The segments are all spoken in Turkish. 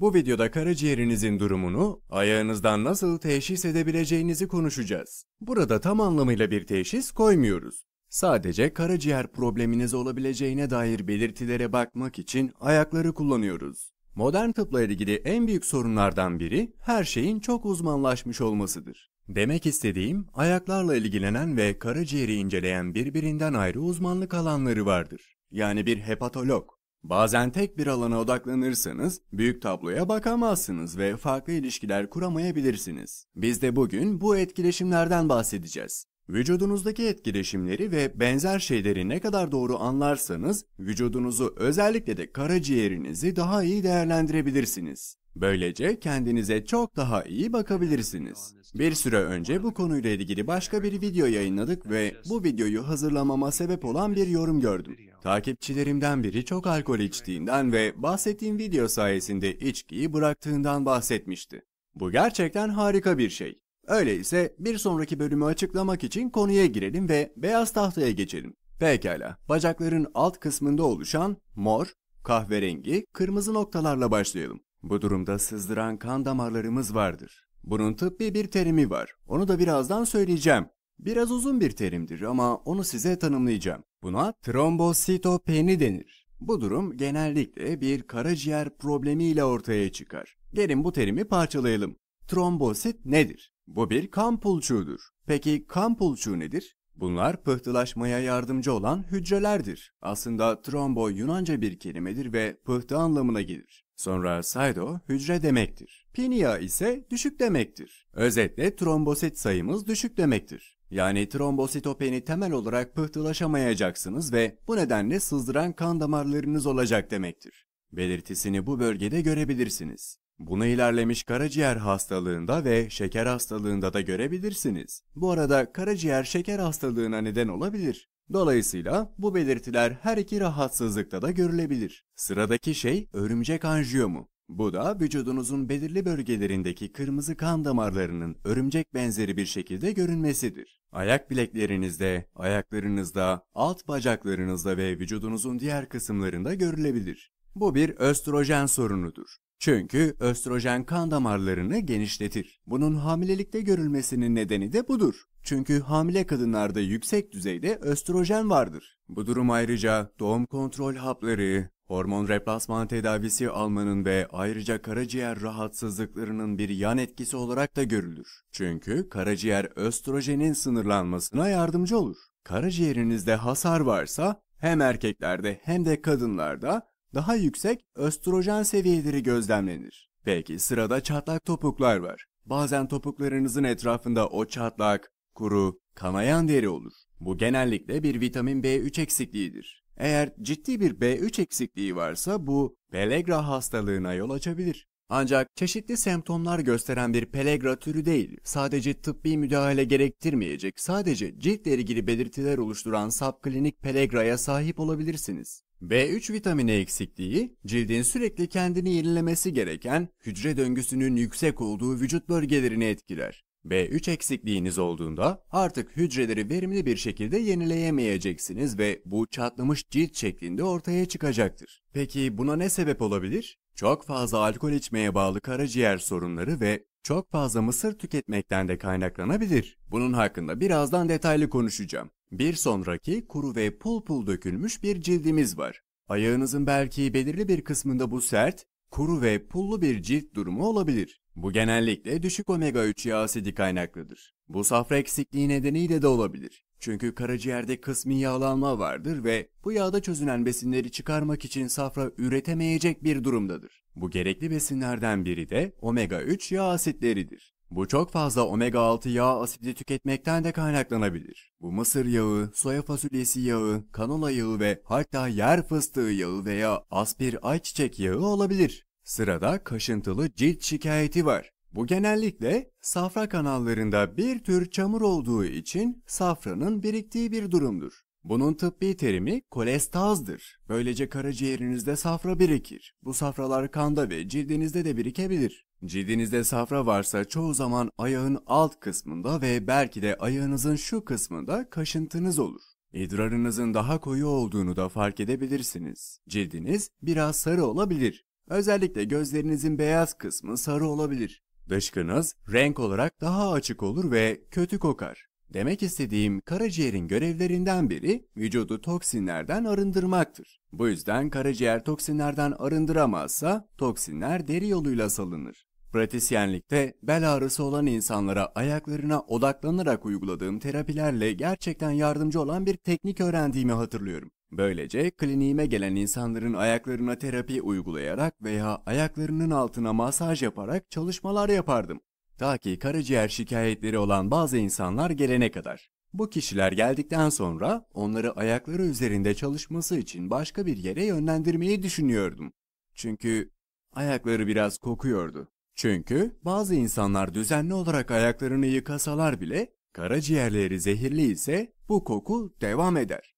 Bu videoda karaciğerinizin durumunu, ayağınızdan nasıl teşhis edebileceğinizi konuşacağız. Burada tam anlamıyla bir teşhis koymuyoruz. Sadece karaciğer probleminiz olabileceğine dair belirtilere bakmak için ayakları kullanıyoruz. Modern tıpla ilgili en büyük sorunlardan biri her şeyin çok uzmanlaşmış olmasıdır. Demek istediğim ayaklarla ilgilenen ve karaciğeri inceleyen birbirinden ayrı uzmanlık alanları vardır. Yani bir hepatolog, Bazen tek bir alana odaklanırsanız büyük tabloya bakamazsınız ve farklı ilişkiler kuramayabilirsiniz. Biz de bugün bu etkileşimlerden bahsedeceğiz. Vücudunuzdaki etkileşimleri ve benzer şeyleri ne kadar doğru anlarsanız vücudunuzu özellikle de karaciğerinizi daha iyi değerlendirebilirsiniz. Böylece kendinize çok daha iyi bakabilirsiniz. Bir süre önce bu konuyla ilgili başka bir video yayınladık ve bu videoyu hazırlamama sebep olan bir yorum gördüm. Takipçilerimden biri çok alkol içtiğinden ve bahsettiğim video sayesinde içkiyi bıraktığından bahsetmişti. Bu gerçekten harika bir şey. Öyleyse bir sonraki bölümü açıklamak için konuya girelim ve beyaz tahtaya geçelim. Pekala, bacakların alt kısmında oluşan mor, kahverengi, kırmızı noktalarla başlayalım. Bu durumda sızdıran kan damarlarımız vardır. Bunun tıbbi bir terimi var. Onu da birazdan söyleyeceğim. Biraz uzun bir terimdir ama onu size tanımlayacağım. Buna trombositopeni denir. Bu durum genellikle bir karaciğer problemiyle ortaya çıkar. Gelin bu terimi parçalayalım. Trombosit nedir? Bu bir kan pulçuğudur. Peki kan pulçuğu nedir? Bunlar pıhtılaşmaya yardımcı olan hücrelerdir. Aslında trombo Yunanca bir kelimedir ve pıhtı anlamına gelir. Sonra saydo hücre demektir. Pinia ise düşük demektir. Özetle trombosit sayımız düşük demektir. Yani trombositopeni temel olarak pıhtılaşamayacaksınız ve bu nedenle sızdıran kan damarlarınız olacak demektir. Belirtisini bu bölgede görebilirsiniz. Bunu ilerlemiş karaciğer hastalığında ve şeker hastalığında da görebilirsiniz. Bu arada karaciğer şeker hastalığına neden olabilir. Dolayısıyla bu belirtiler her iki rahatsızlıkta da görülebilir. Sıradaki şey örümcek anjiyomu. Bu da vücudunuzun belirli bölgelerindeki kırmızı kan damarlarının örümcek benzeri bir şekilde görünmesidir. Ayak bileklerinizde, ayaklarınızda, alt bacaklarınızda ve vücudunuzun diğer kısımlarında görülebilir. Bu bir östrojen sorunudur. Çünkü östrojen kan damarlarını genişletir. Bunun hamilelikte görülmesinin nedeni de budur. Çünkü hamile kadınlarda yüksek düzeyde östrojen vardır. Bu durum ayrıca doğum kontrol hapları, Hormon replasman tedavisi almanın ve ayrıca karaciğer rahatsızlıklarının bir yan etkisi olarak da görülür. Çünkü karaciğer östrojenin sınırlanmasına yardımcı olur. Karaciğerinizde hasar varsa hem erkeklerde hem de kadınlarda daha yüksek östrojen seviyeleri gözlemlenir. Peki sırada çatlak topuklar var. Bazen topuklarınızın etrafında o çatlak, kuru, kanayan deri olur. Bu genellikle bir vitamin B3 eksikliğidir. Eğer ciddi bir B3 eksikliği varsa bu pelegra hastalığına yol açabilir. Ancak çeşitli semptomlar gösteren bir pelegra türü değil, sadece tıbbi müdahale gerektirmeyecek, sadece ciltle ilgili belirtiler oluşturan subklinik pelegraya sahip olabilirsiniz. B3 vitamini eksikliği, cildin sürekli kendini yenilemesi gereken, hücre döngüsünün yüksek olduğu vücut bölgelerini etkiler. B3 eksikliğiniz olduğunda artık hücreleri verimli bir şekilde yenileyemeyeceksiniz ve bu çatlamış cilt şeklinde ortaya çıkacaktır. Peki buna ne sebep olabilir? Çok fazla alkol içmeye bağlı karaciğer sorunları ve çok fazla mısır tüketmekten de kaynaklanabilir. Bunun hakkında birazdan detaylı konuşacağım. Bir sonraki kuru ve pul pul dökülmüş bir cildimiz var. Ayağınızın belki belirli bir kısmında bu sert, kuru ve pullu bir cilt durumu olabilir. Bu genellikle düşük omega 3 yağ asidi kaynaklıdır. Bu safra eksikliği nedeniyle de olabilir. Çünkü karaciğerde kısmi yağlanma vardır ve bu yağda çözünen besinleri çıkarmak için safra üretemeyecek bir durumdadır. Bu gerekli besinlerden biri de omega 3 yağ asitleridir. Bu çok fazla omega-6 yağ asidi tüketmekten de kaynaklanabilir. Bu mısır yağı, soya fasulyesi yağı, kanola yağı ve hatta yer fıstığı yağı veya aspir ayçiçek yağı olabilir. Sırada kaşıntılı cilt şikayeti var. Bu genellikle safra kanallarında bir tür çamur olduğu için safranın biriktiği bir durumdur. Bunun tıbbi terimi kolestazdır. Böylece karaciğerinizde safra birikir. Bu safralar kanda ve cildinizde de birikebilir. Cildinizde safra varsa çoğu zaman ayağın alt kısmında ve belki de ayağınızın şu kısmında kaşıntınız olur. İdrarınızın daha koyu olduğunu da fark edebilirsiniz. Cildiniz biraz sarı olabilir. Özellikle gözlerinizin beyaz kısmı sarı olabilir. Dışkınız renk olarak daha açık olur ve kötü kokar. Demek istediğim karaciğerin görevlerinden biri vücudu toksinlerden arındırmaktır. Bu yüzden karaciğer toksinlerden arındıramazsa toksinler deri yoluyla salınır. Pratisyenlikte bel ağrısı olan insanlara ayaklarına odaklanarak uyguladığım terapilerle gerçekten yardımcı olan bir teknik öğrendiğimi hatırlıyorum. Böylece kliniğime gelen insanların ayaklarına terapi uygulayarak veya ayaklarının altına masaj yaparak çalışmalar yapardım. Ta ki karaciğer şikayetleri olan bazı insanlar gelene kadar. Bu kişiler geldikten sonra onları ayakları üzerinde çalışması için başka bir yere yönlendirmeyi düşünüyordum. Çünkü ayakları biraz kokuyordu. Çünkü bazı insanlar düzenli olarak ayaklarını yıkasalar bile karaciğerleri zehirli ise bu koku devam eder.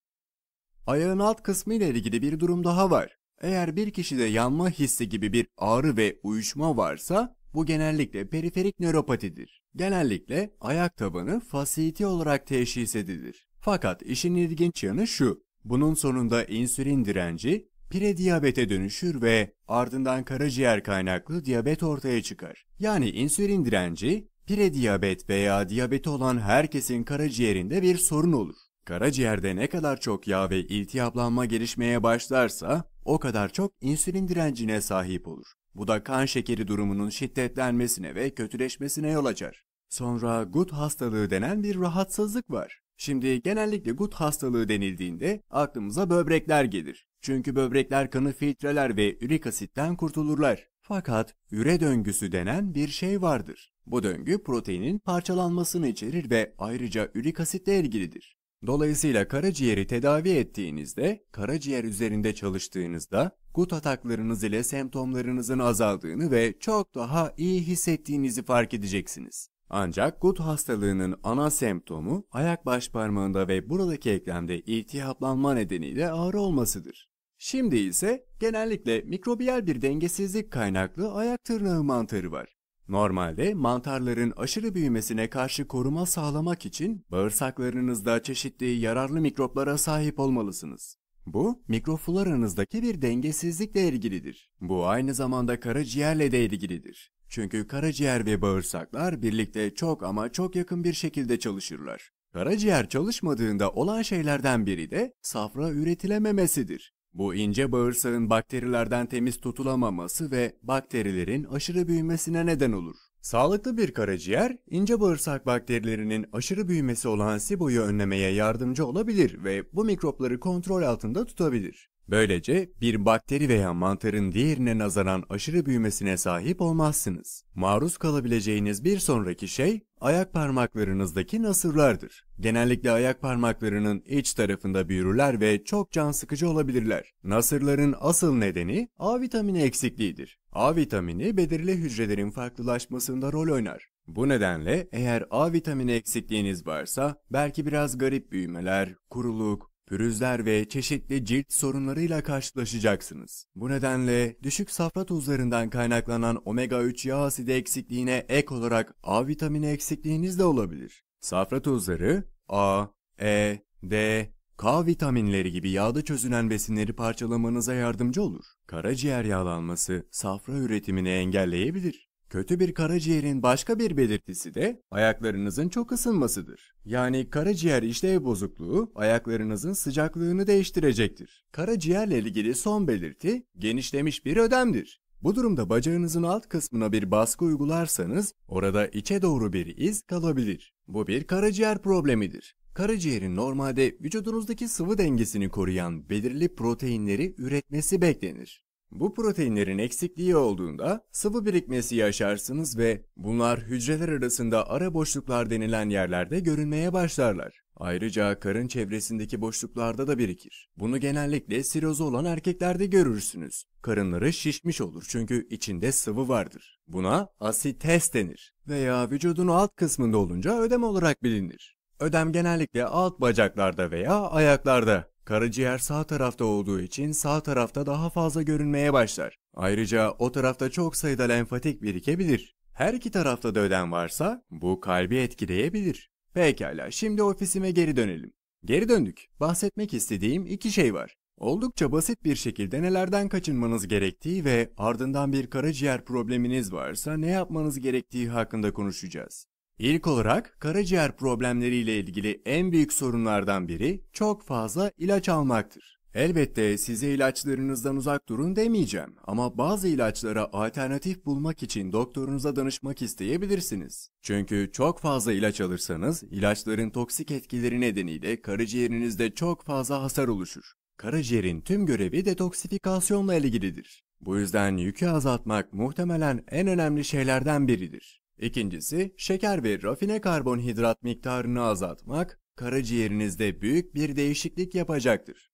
Ayağın alt kısmı ile ilgili bir durum daha var. Eğer bir kişide yanma hissi gibi bir ağrı ve uyuşma varsa bu genellikle periferik nöropatidir. Genellikle ayak tabanı fasiyeti olarak teşhis edilir. Fakat işin ilginç yanı şu, bunun sonunda insülin direnci prediyabete dönüşür ve ardından karaciğer kaynaklı diyabet ortaya çıkar. Yani insülin direnci, prediyabet veya diyabeti olan herkesin karaciğerinde bir sorun olur. Karaciğerde ne kadar çok yağ ve iltihaplanma gelişmeye başlarsa o kadar çok insülin direncine sahip olur. Bu da kan şekeri durumunun şiddetlenmesine ve kötüleşmesine yol açar. Sonra gut hastalığı denen bir rahatsızlık var. Şimdi genellikle gut hastalığı denildiğinde aklımıza böbrekler gelir. Çünkü böbrekler kanı filtreler ve ürik asitten kurtulurlar. Fakat üre döngüsü denen bir şey vardır. Bu döngü proteinin parçalanmasını içerir ve ayrıca ürik asitle ilgilidir. Dolayısıyla karaciğeri tedavi ettiğinizde, karaciğer üzerinde çalıştığınızda gut ataklarınız ile semptomlarınızın azaldığını ve çok daha iyi hissettiğinizi fark edeceksiniz. Ancak gut hastalığının ana semptomu ayak baş parmağında ve buradaki eklemde iltihaplanma nedeniyle ağrı olmasıdır. Şimdi ise genellikle mikrobiyal bir dengesizlik kaynaklı ayak tırnağı mantarı var. Normalde mantarların aşırı büyümesine karşı koruma sağlamak için bağırsaklarınızda çeşitli yararlı mikroplara sahip olmalısınız. Bu, mikrofloranızdaki bir dengesizlikle ilgilidir. Bu aynı zamanda karaciğerle de ilgilidir. Çünkü karaciğer ve bağırsaklar birlikte çok ama çok yakın bir şekilde çalışırlar. Karaciğer çalışmadığında olan şeylerden biri de safra üretilememesidir. Bu ince bağırsağın bakterilerden temiz tutulamaması ve bakterilerin aşırı büyümesine neden olur. Sağlıklı bir karaciğer, ince bağırsak bakterilerinin aşırı büyümesi olan SIBO'yu önlemeye yardımcı olabilir ve bu mikropları kontrol altında tutabilir. Böylece bir bakteri veya mantarın diğerine nazaran aşırı büyümesine sahip olmazsınız. Maruz kalabileceğiniz bir sonraki şey ayak parmaklarınızdaki nasırlardır. Genellikle ayak parmaklarının iç tarafında büyürler ve çok can sıkıcı olabilirler. Nasırların asıl nedeni A vitamini eksikliğidir. A vitamini belirli hücrelerin farklılaşmasında rol oynar. Bu nedenle eğer A vitamini eksikliğiniz varsa belki biraz garip büyümeler, kuruluk, pürüzler ve çeşitli cilt sorunlarıyla karşılaşacaksınız. Bu nedenle düşük safra tuzlarından kaynaklanan omega-3 yağ asidi eksikliğine ek olarak A vitamini eksikliğiniz de olabilir. Safra tuzları A, E, D, K vitaminleri gibi yağda çözünen besinleri parçalamanıza yardımcı olur. Karaciğer yağlanması safra üretimini engelleyebilir. Kötü bir karaciğerin başka bir belirtisi de ayaklarınızın çok ısınmasıdır. Yani karaciğer işlev bozukluğu ayaklarınızın sıcaklığını değiştirecektir. Karaciğerle ilgili son belirti genişlemiş bir ödemdir. Bu durumda bacağınızın alt kısmına bir baskı uygularsanız orada içe doğru bir iz kalabilir. Bu bir karaciğer problemidir. Karaciğerin normalde vücudunuzdaki sıvı dengesini koruyan belirli proteinleri üretmesi beklenir. Bu proteinlerin eksikliği olduğunda sıvı birikmesi yaşarsınız ve bunlar hücreler arasında ara boşluklar denilen yerlerde görünmeye başlarlar. Ayrıca karın çevresindeki boşluklarda da birikir. Bunu genellikle sirozu olan erkeklerde görürsünüz. Karınları şişmiş olur çünkü içinde sıvı vardır. Buna asites denir veya vücudun alt kısmında olunca ödem olarak bilinir. Ödem genellikle alt bacaklarda veya ayaklarda. Karaciğer sağ tarafta olduğu için sağ tarafta daha fazla görünmeye başlar. Ayrıca o tarafta çok sayıda lenfatik birikebilir. Her iki tarafta da ödem varsa bu kalbi etkileyebilir. Pekala şimdi ofisime geri dönelim. Geri döndük. Bahsetmek istediğim iki şey var. Oldukça basit bir şekilde nelerden kaçınmanız gerektiği ve ardından bir karaciğer probleminiz varsa ne yapmanız gerektiği hakkında konuşacağız. İlk olarak karaciğer problemleriyle ilgili en büyük sorunlardan biri çok fazla ilaç almaktır. Elbette size ilaçlarınızdan uzak durun demeyeceğim ama bazı ilaçlara alternatif bulmak için doktorunuza danışmak isteyebilirsiniz. Çünkü çok fazla ilaç alırsanız ilaçların toksik etkileri nedeniyle karaciğerinizde çok fazla hasar oluşur. Karaciğerin tüm görevi detoksifikasyonla ilgilidir. Bu yüzden yükü azaltmak muhtemelen en önemli şeylerden biridir. İkincisi şeker ve rafine karbonhidrat miktarını azaltmak karaciğerinizde büyük bir değişiklik yapacaktır.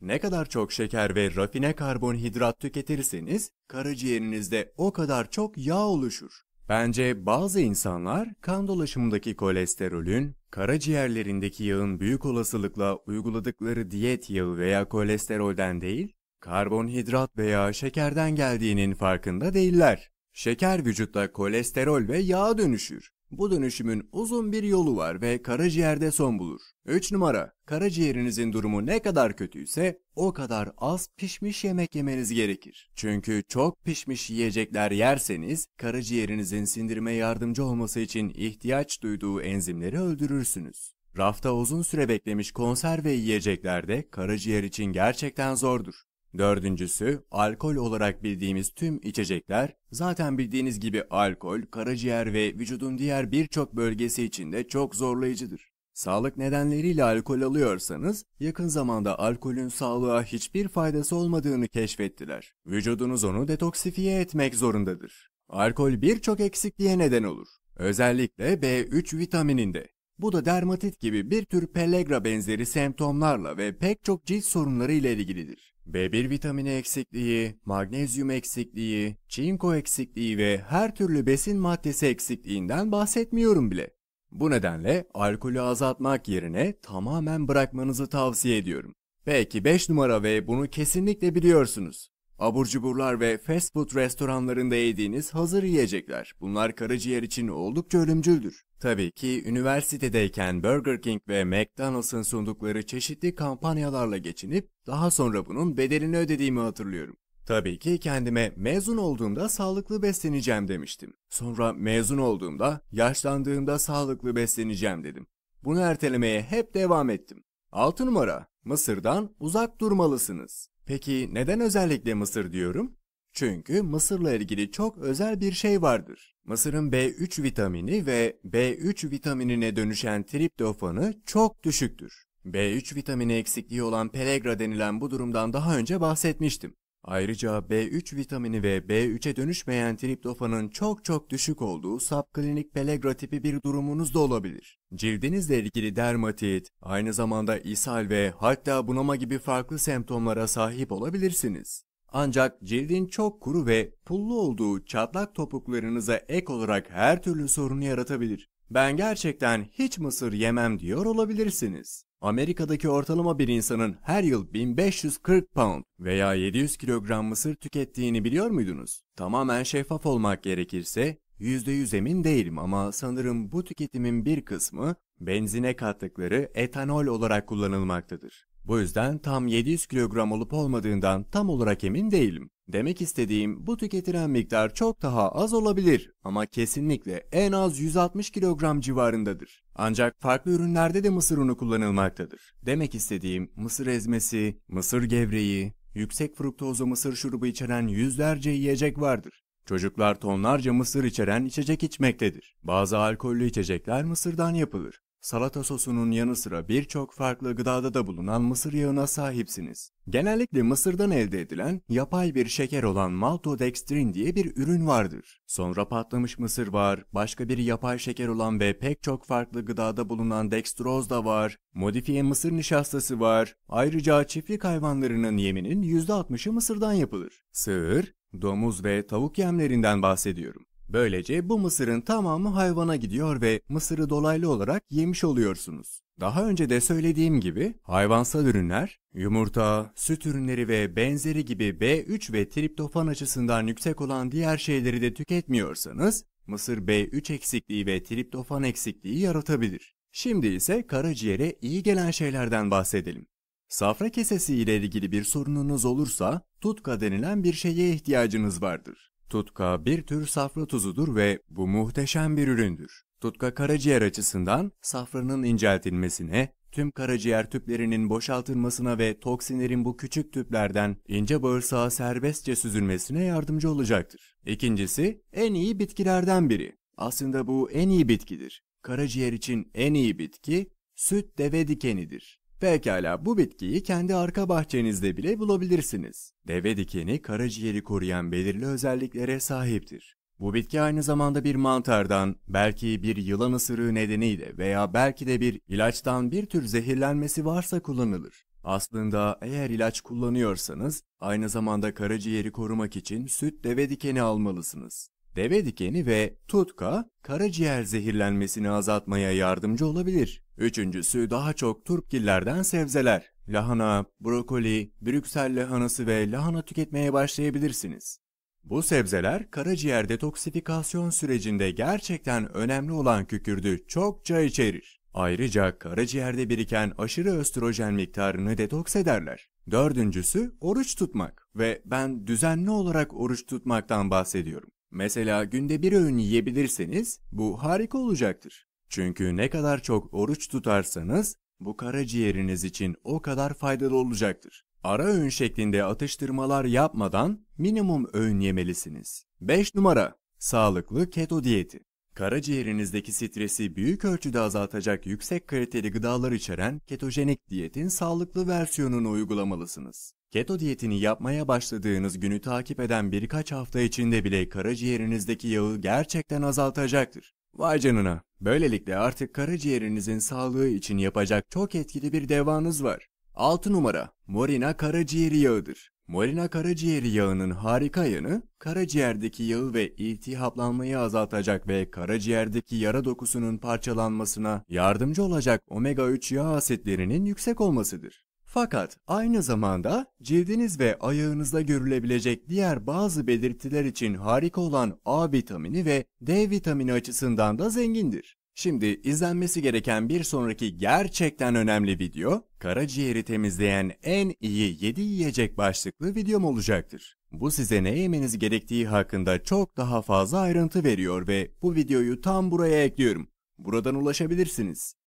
Ne kadar çok şeker ve rafine karbonhidrat tüketirseniz karaciğerinizde o kadar çok yağ oluşur. Bence bazı insanlar kan dolaşımındaki kolesterolün, karaciğerlerindeki yağın büyük olasılıkla uyguladıkları diyet yağı veya kolesterolden değil, karbonhidrat veya şekerden geldiğinin farkında değiller. Şeker vücutta kolesterol ve yağa dönüşür. Bu dönüşümün uzun bir yolu var ve karaciğerde son bulur. 3 numara, karaciğerinizin durumu ne kadar kötüyse o kadar az pişmiş yemek yemeniz gerekir. Çünkü çok pişmiş yiyecekler yerseniz karaciğerinizin sindirime yardımcı olması için ihtiyaç duyduğu enzimleri öldürürsünüz. Rafta uzun süre beklemiş konserve yiyecekler de karaciğer için gerçekten zordur. Dördüncüsü, alkol olarak bildiğimiz tüm içecekler, zaten bildiğiniz gibi alkol, karaciğer ve vücudun diğer birçok bölgesi için de çok zorlayıcıdır. Sağlık nedenleriyle alkol alıyorsanız, yakın zamanda alkolün sağlığa hiçbir faydası olmadığını keşfettiler. Vücudunuz onu detoksifiye etmek zorundadır. Alkol birçok eksikliğe neden olur. Özellikle B3 vitamininde. Bu da dermatit gibi bir tür pellegra benzeri semptomlarla ve pek çok cilt sorunları ile ilgilidir. B1 vitamini eksikliği, magnezyum eksikliği, çinko eksikliği ve her türlü besin maddesi eksikliğinden bahsetmiyorum bile. Bu nedenle alkolü azaltmak yerine tamamen bırakmanızı tavsiye ediyorum. Belki 5 numara ve bunu kesinlikle biliyorsunuz. Abur cuburlar ve fast food restoranlarında yediğiniz hazır yiyecekler. Bunlar karaciğer için oldukça ölümcüldür. Tabii ki üniversitedeyken Burger King ve McDonald's'ın sundukları çeşitli kampanyalarla geçinip daha sonra bunun bedelini ödediğimi hatırlıyorum. Tabii ki kendime mezun olduğumda sağlıklı besleneceğim demiştim. Sonra mezun olduğumda yaşlandığımda sağlıklı besleneceğim dedim. Bunu ertelemeye hep devam ettim. 6 numara Mısır'dan uzak durmalısınız. Peki neden özellikle Mısır diyorum? Çünkü Mısır'la ilgili çok özel bir şey vardır. Mısır'ın B3 vitamini ve B3 vitaminine dönüşen triptofanı çok düşüktür. B3 vitamini eksikliği olan peregra denilen bu durumdan daha önce bahsetmiştim. Ayrıca B3 vitamini ve B3'e dönüşmeyen triptofanın çok çok düşük olduğu subklinik pellagra tipi bir durumunuz da olabilir. Cildinizle ilgili dermatit, aynı zamanda ishal ve hatta bunama gibi farklı semptomlara sahip olabilirsiniz. Ancak cildin çok kuru ve pullu olduğu çatlak topuklarınıza ek olarak her türlü sorunu yaratabilir. Ben gerçekten hiç mısır yemem diyor olabilirsiniz. Amerika'daki ortalama bir insanın her yıl 1540 pound veya 700 kilogram mısır tükettiğini biliyor muydunuz? Tamamen şeffaf olmak gerekirse %100 emin değilim ama sanırım bu tüketimin bir kısmı benzine kattıkları etanol olarak kullanılmaktadır. Bu yüzden tam 700 kilogram olup olmadığından tam olarak emin değilim. Demek istediğim bu tüketilen miktar çok daha az olabilir ama kesinlikle en az 160 kilogram civarındadır. Ancak farklı ürünlerde de mısır unu kullanılmaktadır. Demek istediğim mısır ezmesi, mısır gevreği, yüksek fruktozlu mısır şurubu içeren yüzlerce yiyecek vardır. Çocuklar tonlarca mısır içeren içecek içmektedir. Bazı alkollü içecekler mısırdan yapılır. Salata sosunun yanı sıra birçok farklı gıdada da bulunan mısır yağına sahipsiniz. Genellikle mısırdan elde edilen yapay bir şeker olan maltodextrin diye bir ürün vardır. Sonra patlamış mısır var, başka bir yapay şeker olan ve pek çok farklı gıdada bulunan dextroz da var, modifiye mısır nişastası var. Ayrıca çiftlik hayvanlarının yeminin %60'ı mısırdan yapılır. Sığır, domuz ve tavuk yemlerinden bahsediyorum. Böylece bu mısırın tamamı hayvana gidiyor ve mısırı dolaylı olarak yemiş oluyorsunuz. Daha önce de söylediğim gibi hayvansal ürünler, yumurta, süt ürünleri ve benzeri gibi B3 ve triptofan açısından yüksek olan diğer şeyleri de tüketmiyorsanız mısır B3 eksikliği ve triptofan eksikliği yaratabilir. Şimdi ise karaciğere iyi gelen şeylerden bahsedelim. Safra kesesi ile ilgili bir sorununuz olursa tutka denilen bir şeye ihtiyacınız vardır. Tutka bir tür safra tuzudur ve bu muhteşem bir üründür. Tutka karaciğer açısından safranın inceltilmesine, tüm karaciğer tüplerinin boşaltılmasına ve toksinlerin bu küçük tüplerden ince bağırsağa serbestçe süzülmesine yardımcı olacaktır. İkincisi, en iyi bitkilerden biri. Aslında bu en iyi bitkidir. Karaciğer için en iyi bitki süt deve dikenidir. Pekala bu bitkiyi kendi arka bahçenizde bile bulabilirsiniz. Deve dikeni karaciğeri koruyan belirli özelliklere sahiptir. Bu bitki aynı zamanda bir mantardan, belki bir yılan ısırığı nedeniyle veya belki de bir ilaçtan bir tür zehirlenmesi varsa kullanılır. Aslında eğer ilaç kullanıyorsanız aynı zamanda karaciğeri korumak için süt deve dikeni almalısınız deve dikeni ve tutka karaciğer zehirlenmesini azaltmaya yardımcı olabilir. Üçüncüsü daha çok turpgillerden sebzeler. Lahana, brokoli, Brüksel lahanası ve lahana tüketmeye başlayabilirsiniz. Bu sebzeler karaciğer detoksifikasyon sürecinde gerçekten önemli olan kükürdü çokça içerir. Ayrıca karaciğerde biriken aşırı östrojen miktarını detoks ederler. Dördüncüsü oruç tutmak ve ben düzenli olarak oruç tutmaktan bahsediyorum. Mesela günde bir öğün yiyebilirseniz bu harika olacaktır. Çünkü ne kadar çok oruç tutarsanız bu karaciğeriniz için o kadar faydalı olacaktır. Ara öğün şeklinde atıştırmalar yapmadan minimum öğün yemelisiniz. 5 numara Sağlıklı keto diyeti. Karaciğerinizdeki stresi büyük ölçüde azaltacak yüksek kaliteli gıdalar içeren ketojenik diyetin sağlıklı versiyonunu uygulamalısınız. Keto diyetini yapmaya başladığınız günü takip eden birkaç hafta içinde bile karaciğerinizdeki yağı gerçekten azaltacaktır. Vay canına! Böylelikle artık karaciğerinizin sağlığı için yapacak çok etkili bir devanız var. 6 numara Morina karaciğeri yağıdır. Morina karaciğeri yağının harika yanı, karaciğerdeki yağı ve iltihaplanmayı azaltacak ve karaciğerdeki yara dokusunun parçalanmasına yardımcı olacak omega-3 yağ asitlerinin yüksek olmasıdır. Fakat aynı zamanda cildiniz ve ayağınızda görülebilecek diğer bazı belirtiler için harika olan A vitamini ve D vitamini açısından da zengindir. Şimdi izlenmesi gereken bir sonraki gerçekten önemli video, karaciğeri temizleyen en iyi 7 yiyecek başlıklı videom olacaktır. Bu size ne yemeniz gerektiği hakkında çok daha fazla ayrıntı veriyor ve bu videoyu tam buraya ekliyorum. Buradan ulaşabilirsiniz.